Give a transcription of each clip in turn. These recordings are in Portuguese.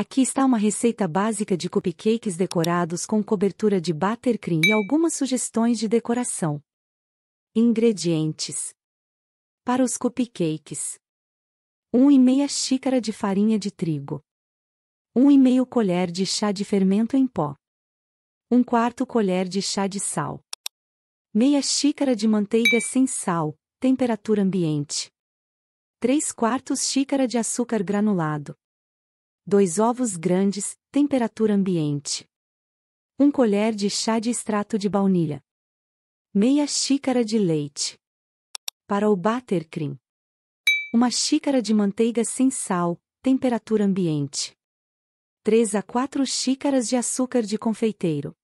Aqui está uma receita básica de cupcakes decorados com cobertura de buttercream e algumas sugestões de decoração. Ingredientes: Para os cupcakes: 1,5 xícara de farinha de trigo, 1,5 colher de chá de fermento em pó, 1 quarto colher de chá de sal, meia xícara de manteiga sem sal, temperatura ambiente, 3 quartos xícara de açúcar granulado. 2 ovos grandes, temperatura ambiente. 1 um colher de chá de extrato de baunilha. Meia xícara de leite. Para o buttercream. Uma xícara de manteiga sem sal, temperatura ambiente. 3 a 4 xícaras de açúcar de confeiteiro.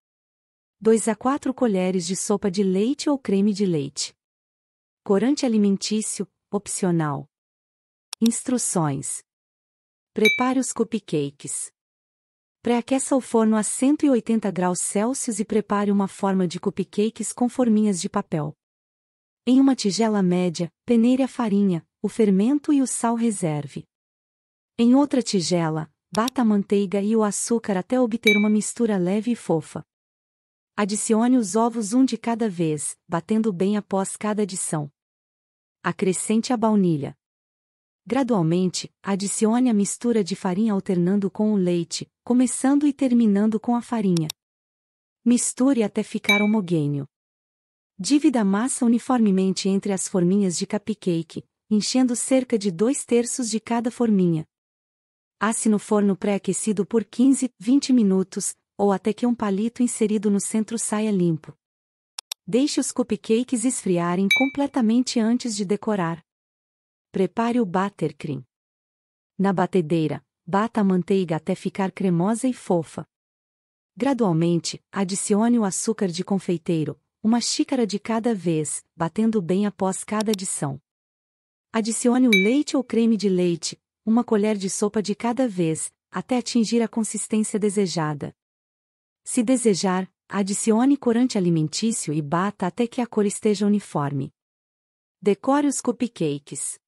2 a 4 colheres de sopa de leite ou creme de leite. Corante alimentício, opcional. Instruções: Prepare os cupcakes. Pré-aqueça o forno a 180 graus Celsius e prepare uma forma de cupcakes com forminhas de papel. Em uma tigela média, peneire a farinha, o fermento e o sal reserve. Em outra tigela, bata a manteiga e o açúcar até obter uma mistura leve e fofa. Adicione os ovos um de cada vez, batendo bem após cada adição. Acrescente a baunilha. Gradualmente, adicione a mistura de farinha alternando com o leite, começando e terminando com a farinha. Misture até ficar homogêneo. Divida a massa uniformemente entre as forminhas de cupcake, enchendo cerca de 2 terços de cada forminha. Asse no forno pré-aquecido por 15, 20 minutos, ou até que um palito inserido no centro saia limpo. Deixe os cupcakes esfriarem completamente antes de decorar. Prepare o batter cream. Na batedeira, bata a manteiga até ficar cremosa e fofa. Gradualmente, adicione o açúcar de confeiteiro, uma xícara de cada vez, batendo bem após cada adição. Adicione o leite ou creme de leite, uma colher de sopa de cada vez, até atingir a consistência desejada. Se desejar, adicione corante alimentício e bata até que a cor esteja uniforme. Decore os cupcakes.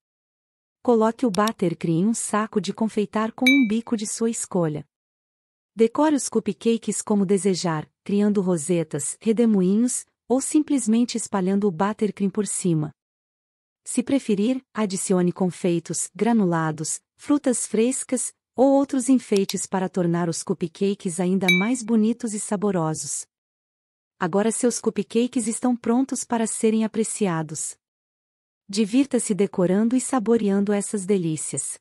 Coloque o buttercream em um saco de confeitar com um bico de sua escolha. Decore os cupcakes como desejar, criando rosetas, redemoinhos, ou simplesmente espalhando o buttercream por cima. Se preferir, adicione confeitos, granulados, frutas frescas ou outros enfeites para tornar os cupcakes ainda mais bonitos e saborosos. Agora seus cupcakes estão prontos para serem apreciados. Divirta-se decorando e saboreando essas delícias.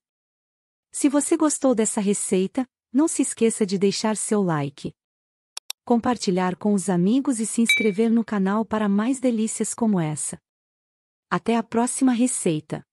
Se você gostou dessa receita, não se esqueça de deixar seu like, compartilhar com os amigos e se inscrever no canal para mais delícias como essa. Até a próxima receita!